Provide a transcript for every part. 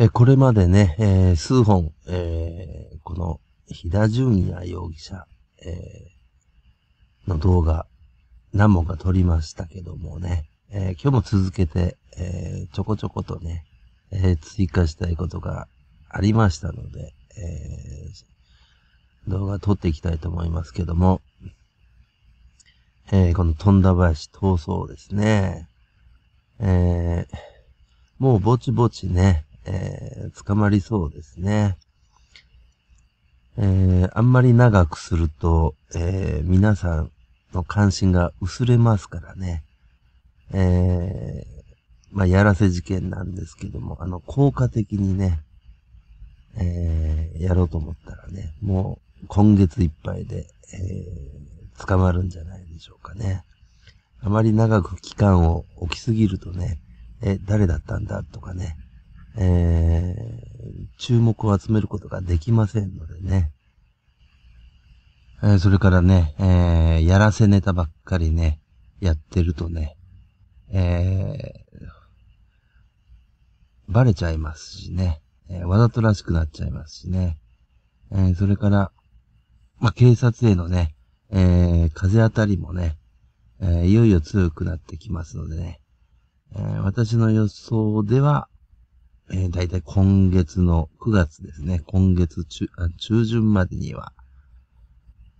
えこれまでね、えー、数本、えー、この、飛ゅんや容疑者、えー、の動画、何本か撮りましたけどもね、え今日も続けて、えちょこちょことね、え追加したいことがありましたので、え動画撮っていきたいと思いますけども、えこの富田林逃走ですね、えもうぼちぼちね、えー、捕まりそうですね。えー、あんまり長くすると、えー、皆さんの関心が薄れますからね。えまあ、やらせ事件なんですけども、あの、効果的にね、えやろうと思ったらね、もう今月いっぱいで、え捕まるんじゃないでしょうかね。あまり長く期間を置きすぎるとね、え、誰だったんだとかね、えー、注目を集めることができませんのでね。えー、それからね、えー、やらせネタばっかりね、やってるとね、えー、バレちゃいますしね、えー、わざとらしくなっちゃいますしね、えー、それから、まあ、警察へのね、えー、風当たりもね、えー、いよいよ強くなってきますのでね、えー、私の予想では、えー、だいたい今月の9月ですね、今月中、中旬までには、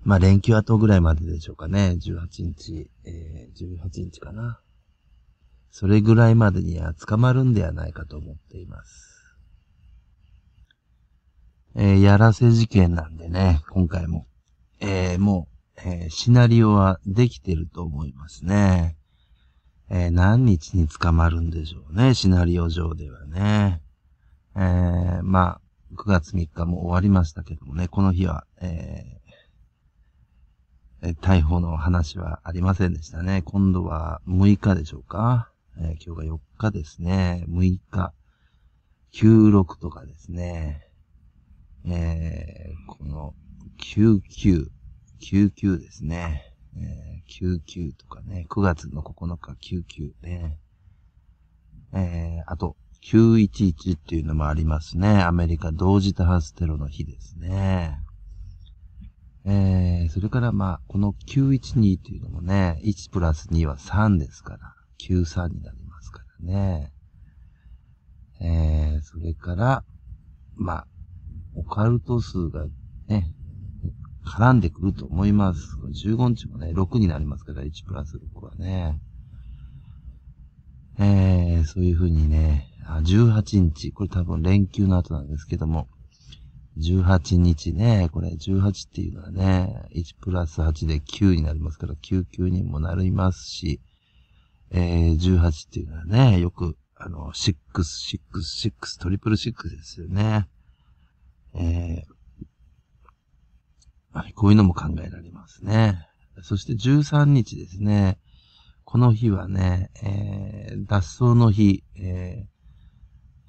まあ、連休後ぐらいまででしょうかね。18日、えー、18日かな。それぐらいまでには捕まるんではないかと思っています。えー、やらせ事件なんでね、今回も。えー、もう、えー、シナリオはできてると思いますね。えー、何日に捕まるんでしょうね、シナリオ上ではね。えー、まあ、9月3日も終わりましたけどもね、この日は、えー、逮捕の話はありませんでしたね。今度は6日でしょうか。え今日が4日ですね。6日。96とかですね。えこの99、99ですね。えー、99とかね、9月の9日99ね。えー、あと、911っていうのもありますね。アメリカ同時多発テロの日ですね。えー、それからまあ、この912っていうのもね、1プラス2は3ですから、93になりますからね。えー、それから、まあ、オカルト数がね、絡んでくると思います。15日もね、6になりますから、1プラス6はね。えー、そういう風にね、18日、これ多分連休の後なんですけども、18日ね、これ18っていうのはね、1プラス8で9になりますから、99にもなりますし、えー、18っていうのはね、よく、あの、6、6、6、トリプル6ですよね。えーはい、こういうのも考えられますね。そして13日ですね。この日はね、えー、脱走の日、え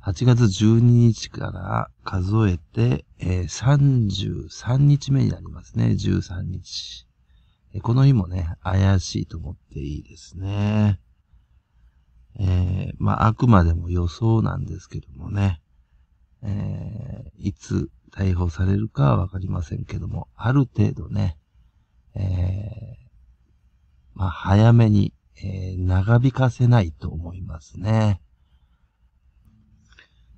ー、8月12日から数えて、えー、33日目になりますね。13日。この日もね、怪しいと思っていいですね。えー、まあ、あくまでも予想なんですけどもね、えー、いつ逮捕されるかはわかりませんけども、ある程度ね、えー、まあ、早めに、えー、長引かせないと思いますね。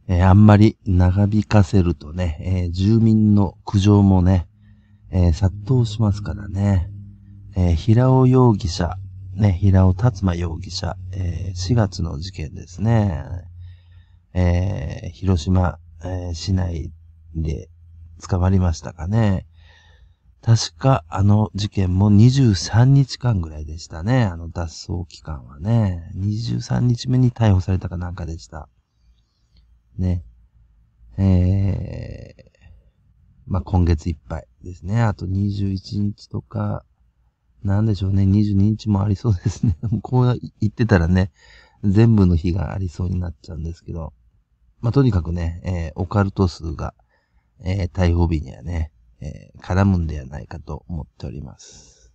えー、あんまり長引かせるとね、えー、住民の苦情もね、えー、殺到しますからね、え平尾容疑者、ね、平尾達馬容疑者、え4月の事件ですね、え広島、え市内で捕まりましたかね。確かあの事件も23日間ぐらいでしたね。あの脱走期間はね。23日目に逮捕されたかなんかでした。ね。えー、まあ、今月いっぱいですね。あと21日とか、なんでしょうね。22日もありそうですね。こう言ってたらね、全部の日がありそうになっちゃうんですけど。まあ、とにかくね、えー、オカルト数がえー、逮捕日にはね、えー、絡むんではないかと思っております。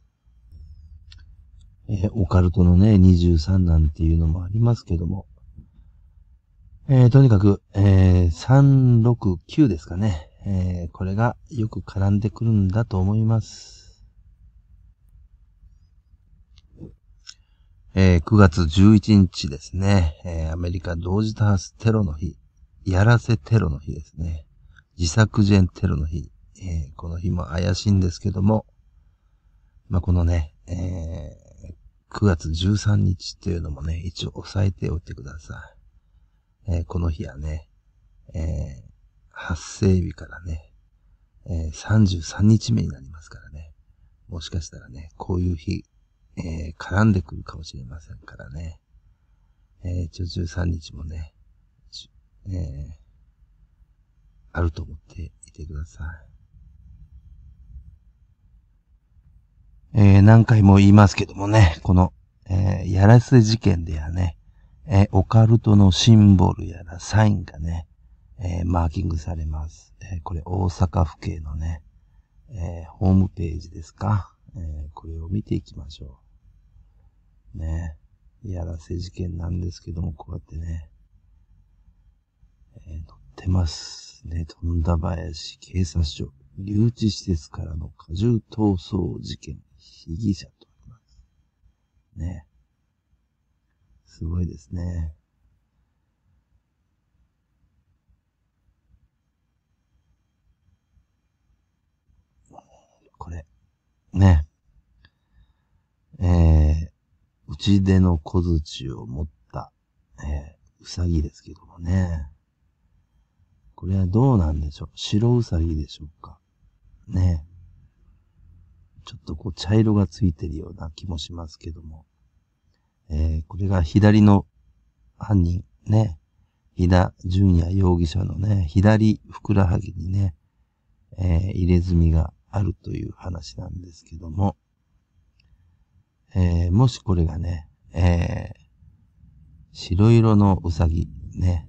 えー、オカルトのね、23なんていうのもありますけども、えー、とにかく、えー、369ですかね、えー、これがよく絡んでくるんだと思います。えー、9月11日ですね、えー、アメリカ同時多発テロの日、やらせテロの日ですね。自作ジェンテロの日、えー、この日も怪しいんですけども、まあ、このね、えー、9月13日っていうのもね、一応押さえておいてください。えー、この日はね、えー、発生日からね、えー、33日目になりますからね。もしかしたらね、こういう日、えー、絡んでくるかもしれませんからね。えー、一応13日もね、えー、あると思っていてください。えー、何回も言いますけどもね、この、えー、やらせ事件ではね、えー、オカルトのシンボルやらサインがね、えマーキングされます。えこれ大阪府警のね、えホームページですか、えこれを見ていきましょう。ね。やらせ事件なんですけども、こうやってね、えー、っってますね。富田林警察署、留置施設からの過重逃走事件、被疑者とあります。ね。すごいですね。これ。ね。えー、うちでの小槌を持った、えー、うさぎですけどもね。これはどうなんでしょう白ウサギでしょうかねちょっとこう茶色がついてるような気もしますけども。えー、これが左の犯人、ね。ひだ、純也容疑者のね、左ふくらはぎにね、えー、入れ墨があるという話なんですけども、えー、もしこれがね、えー、白色のうさぎ、ね、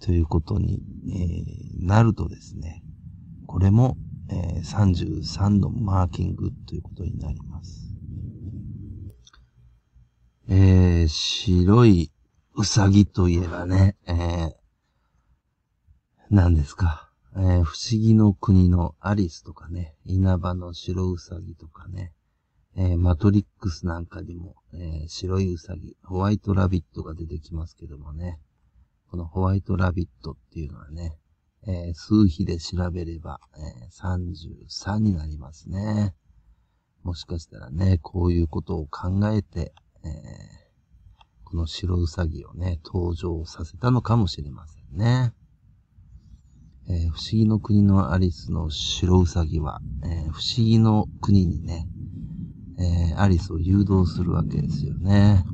ということに、えー、なるとですね、これも、えー、33のマーキングということになります。えー、白いうさぎといえばね、えー、何ですか、えー、不思議の国のアリスとかね、稲葉の白うさぎとかね、えー、マトリックスなんかにも、えー、白いウサギ、ホワイトラビットが出てきますけどもね。このホワイトラビットっていうのはね、えー、数比で調べれば、えー、33になりますね。もしかしたらね、こういうことを考えて、えー、この白ウサギをね、登場させたのかもしれませんね。えー、不思議の国のアリスの白ウサギは、えー、不思議の国にね、えー、アリスを誘導するわけですよね。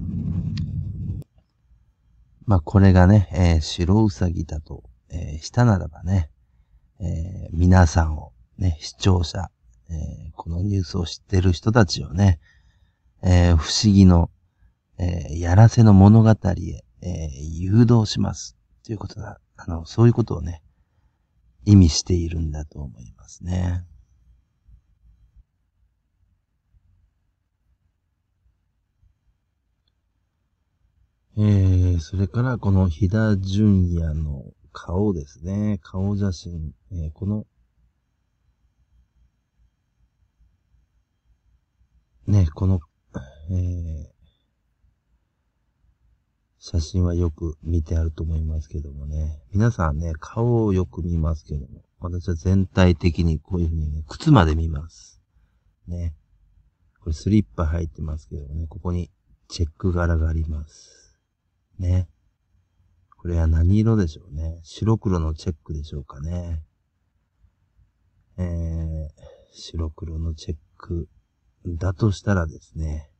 まあ、これがね、えー、白うさぎだと、えー、したならばね、えー、皆さんを、ね、視聴者、えー、このニュースを知ってる人たちをね、えー、不思議の、えー、やらせの物語へ、え誘導します。ということだ、あの、そういうことをね、意味しているんだと思いますね。えーー、それからこの飛田純也の顔ですね。顔写真。えー、この、ね、この、えー、写真はよく見てあると思いますけどもね。皆さんね、顔をよく見ますけども、私は全体的にこういうふうにね、靴まで見ます。ね。これスリッパ入ってますけどもね、ここにチェック柄があります。ね。これは何色でしょうね。白黒のチェックでしょうかね。えー、白黒のチェックだとしたらですね、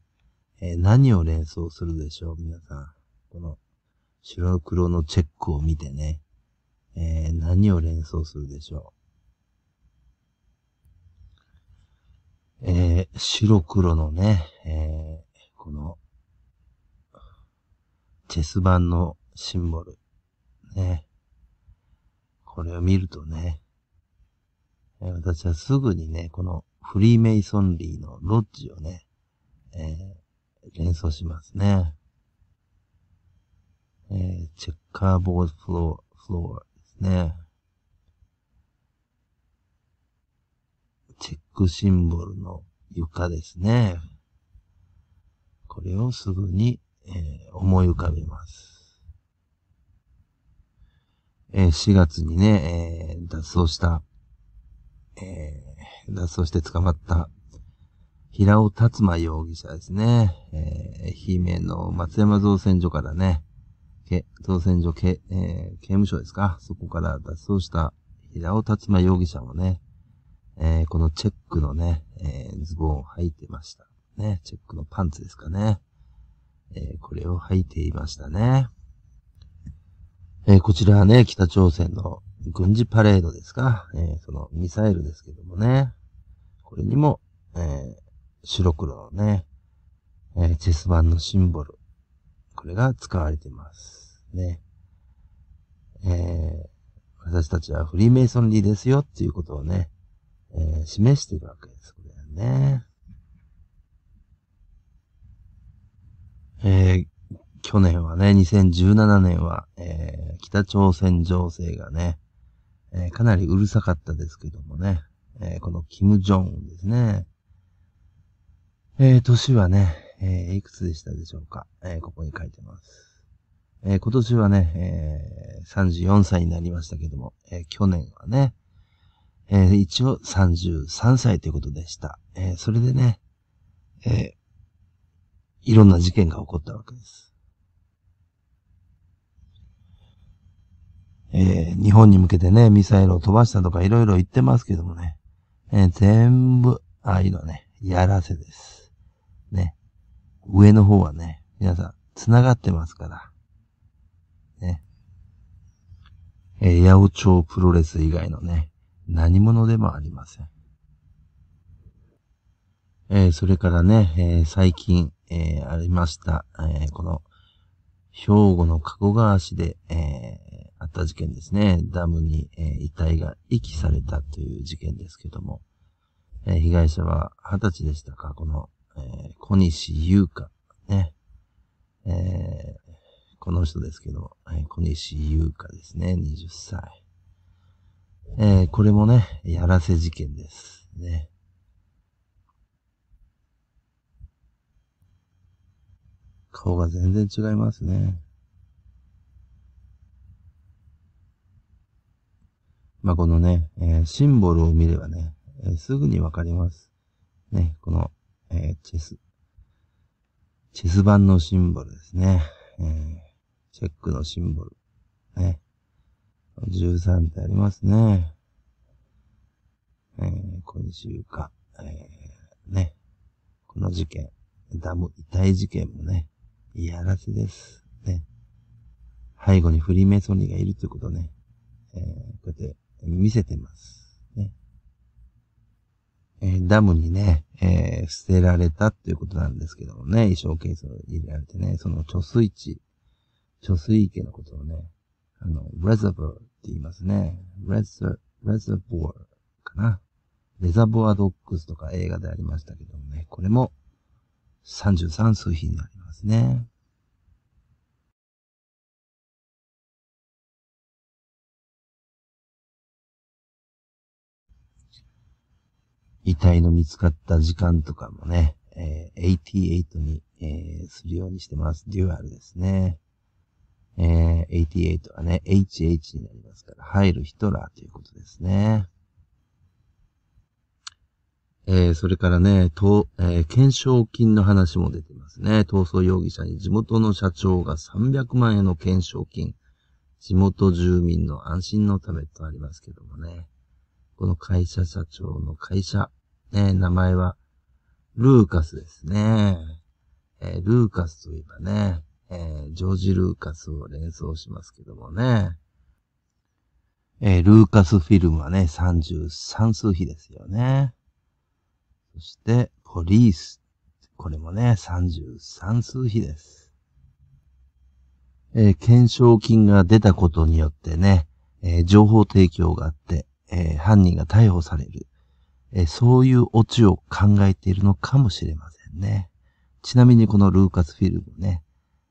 えー、何を連想するでしょう皆さん。この白黒のチェックを見てね、えー、何を連想するでしょうえー、白黒のね、えー、このチェス盤のシンボル。ね。これを見るとね、私はすぐにね、このフリーメイソンリーのロッジをね、えー、連想しますね。えー、チェッカーボードフロー、フロアですね。チェックシンボルの床ですね。これをすぐにえー、思い浮かびます。えー、4月にね、えー、脱走した、え脱走して捕まった、平尾達馬容疑者ですね。え姫の松山造船所からね、け造船所け、え刑務所ですかそこから脱走した平尾達馬容疑者もね、えこのチェックのね、えズボンを履いてました。ね、チェックのパンツですかね。えー、これを履いていましたね。えー、こちらはね、北朝鮮の軍事パレードですか、えー、そのミサイルですけどもね、これにも、えー、白黒のね、えチェス盤のシンボル、これが使われています。ね。え私たちはフリーメイソンリーですよっていうことをね、え示してるわけです。これね。えー、去年はね、2017年は、えー、北朝鮮情勢がね、えー、かなりうるさかったですけどもね、えー、このキム・ジョンウンですね。えー、年はね、えー、いくつでしたでしょうか。えー、ここに書いてます。えー、今年はね、えー、34歳になりましたけども、えー、去年はね、えー、一応33歳ということでした。えー、それでね、えいろんな事件が起こったわけです。えー、日本に向けてね、ミサイルを飛ばしたとかいろいろ言ってますけどもね、えー、全部、ああいうのね、やらせです。ね。上の方はね、皆さん、繋がってますから。ね。えー、八百長プロレス以外のね、何者でもありません。えー、それからね、えー、最近、えー、ありました。えー、この、兵庫の加古川市で、えー、あった事件ですね。ダムに、えー、遺体が遺棄されたという事件ですけども、えー、被害者は二十歳でしたか、この、えー、小西優香、ね。えー、この人ですけども、えー、小西優香ですね、20歳。えー、これもね、やらせ事件です。ね。方が全然違いますね。まあ、このね、えー、シンボルを見ればね、えー、すぐにわかります。ね、この、えー、チェス。チェス盤のシンボルですね。えチェックのシンボル。ね。13ってありますね。え今週か、えね。この事件、ダム遺体事件もね、嫌らちです。ね。背後にフリーメイソニーがいるということね。えー、こうやって見せてます。ね。えー、ダムにね、えー、捨てられたっていうことなんですけどもね、衣装ケースを入れられてね、その貯水池、貯水池のことをね、あの、レザボーって言いますね。レザ、レザボーかな。レザボアドックスとか映画でありましたけどもね、これも33数品になりますね。遺体の見つかった時間とかもね、えー、88に、えー、するようにしてます。デュアルですね。えー、88はね、HH になりますから、入るヒトラーということですね。えー、それからね、と、えー、懸賞金の話も出てますね。逃走容疑者に地元の社長が300万円の懸賞金。地元住民の安心のためとありますけどもね。この会社社長の会社、ね、名前は、ルーカスですね。えー、ルーカスといえばね、えー、ジョージ・ルーカスを連想しますけどもね。えー、ルーカスフィルムはね、33数比ですよね。そして、ポリース。これもね、33数比です。えー、検証金が出たことによってね、えー、情報提供があって、えー、犯人が逮捕される、えそういうオチを考えているのかもしれませんね。ちなみにこのルーカスフィルムね、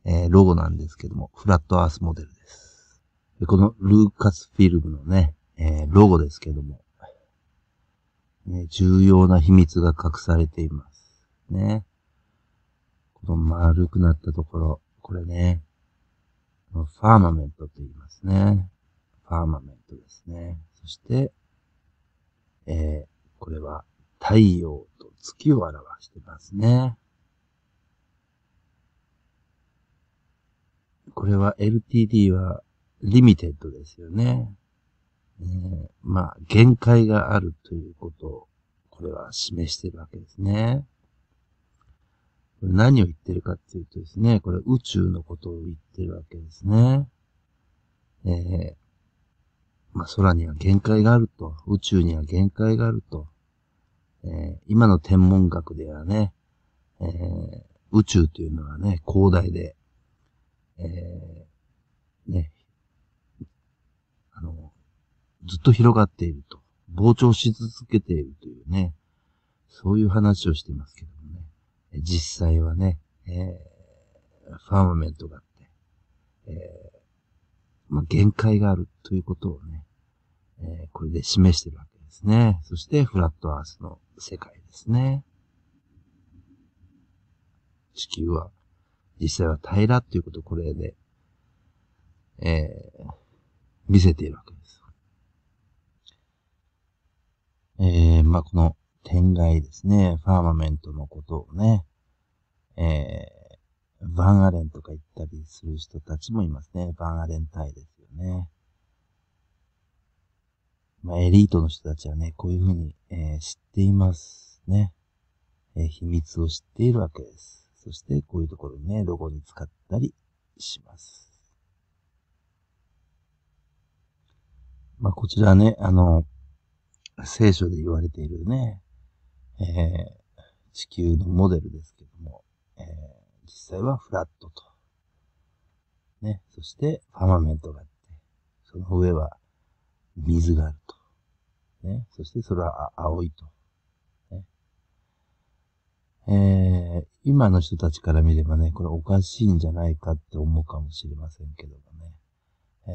えロゴなんですけども、フラットアースモデルです。このルーカスフィルムのね、えロゴですけども、ね、重要な秘密が隠されています。ね。この丸くなったところ、これね、ファーマメントと言いますね。ファーマメントですね。そして、えー、これは太陽と月を表してますね。これは LTD はリミテッドですよね。えー、まあ、限界があるということを、これは示しているわけですね。これ何を言ってるかっていうとですね、これ宇宙のことを言ってるわけですね。えー、まあ、空には限界があると、宇宙には限界があると、えー、今の天文学ではね、えー、宇宙というのはね、広大で、えー、ね、あの、ずっと広がっていると。膨張し続けているというね。そういう話をしてますけどもね。実際はね、えー、ファーマメントがあって、えー、まあ、限界があるということをね、えー、これで示してるわけですね。そして、フラットアースの世界ですね。地球は、実際は平らということをこれで、えー、見せているわけです。えー、まあ、この天外ですね、ファーマメントのことをね、えー、バンアレンとか言ったりする人たちもいますね。バンアレンイですよね。まあ、エリートの人たちはね、こういうふうに、えー、知っていますね。えー、秘密を知っているわけです。そして、こういうところにね、ロゴに使ったりします。まあ、こちらね、あの、聖書で言われているね、えー、地球のモデルですけども、えー、実際はフラットと。ね、そしてファーマメントがあって、その上は水があると。ね、そしてそれは青いと。えー、今の人たちから見ればね、これおかしいんじゃないかって思うかもしれませんけども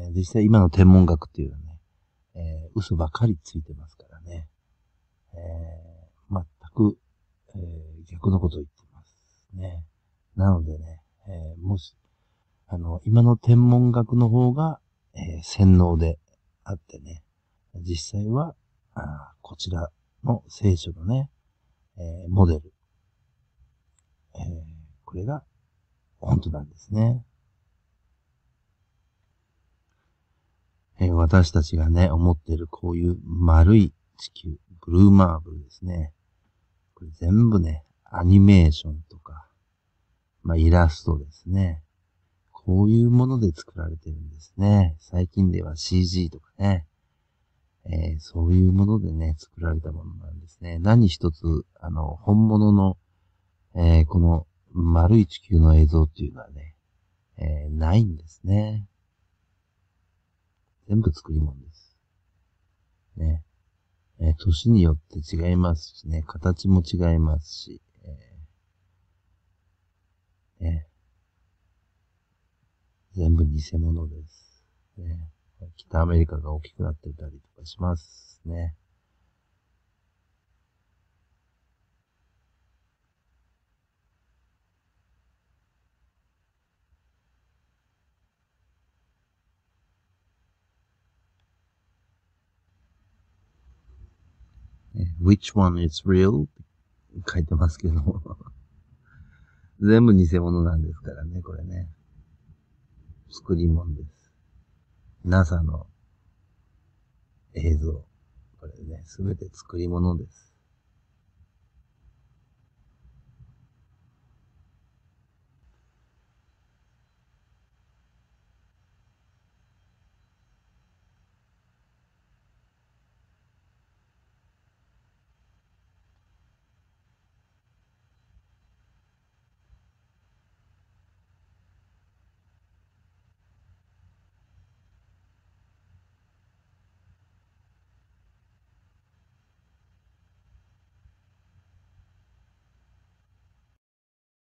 ね。えー、実際今の天文学っていうのはね、えー、嘘ばかりついてますからね。えー、全く、えー、逆のことを言ってますね。なのでね、えもし、あの、今の天文学の方が、え洗脳であってね、実際は、あこちらの聖書のね、えモデル、えこれが本当なんですね。えー、私たちがね、思っているこういう丸い地球、ブルーマーブルですね。これ全部ね、アニメーションとか、まあ、イラストですね。こういうもので作られてるんですね。最近では CG とかね。えー、そういうものでね、作られたものなんですね。何一つ、あの、本物の、えー、この丸い地球の映像っていうのはね、えー、ないんですね。全部作り物です。ね。えー、年によって違いますしね、形も違いますし、えー、ね、全部偽物です。ね。北アメリカが大きくなってたりとかしますね。which one is real? って書いてますけど 全部偽物なんですからね、これね。作り物です。NASA の映像。これね、すべて作り物です。